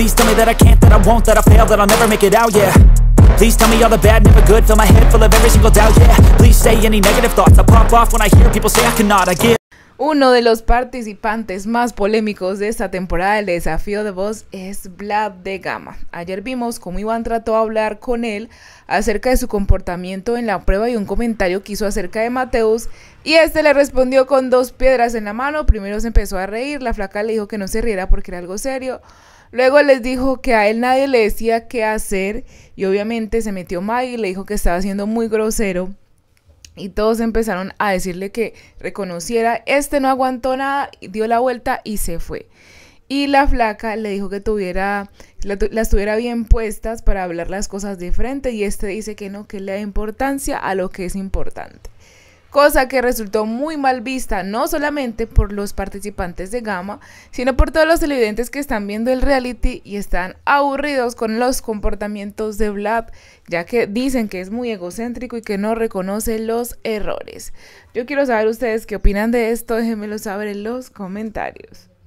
Please tell me that I can't, that I won't, that I fail, that I'll never make it out, yeah Please tell me all the bad, never good Fill my head full of every single doubt, yeah Please say any negative thoughts I pop off when I hear people say I cannot I give Uno de los participantes más polémicos de esta temporada del desafío de voz es Vlad de Gama. Ayer vimos cómo Iván trató de hablar con él acerca de su comportamiento en la prueba y un comentario que hizo acerca de Mateus y este le respondió con dos piedras en la mano. Primero se empezó a reír, la flaca le dijo que no se riera porque era algo serio. Luego les dijo que a él nadie le decía qué hacer y obviamente se metió Maggie y le dijo que estaba siendo muy grosero y todos empezaron a decirle que reconociera, este no aguantó nada, dio la vuelta y se fue. Y la flaca le dijo que tuviera, la, las tuviera bien puestas para hablar las cosas de frente y este dice que no, que le da importancia a lo que es importante cosa que resultó muy mal vista no solamente por los participantes de Gama, sino por todos los televidentes que están viendo el reality y están aburridos con los comportamientos de Vlad, ya que dicen que es muy egocéntrico y que no reconoce los errores. Yo quiero saber ustedes qué opinan de esto, déjenmelo saber en los comentarios.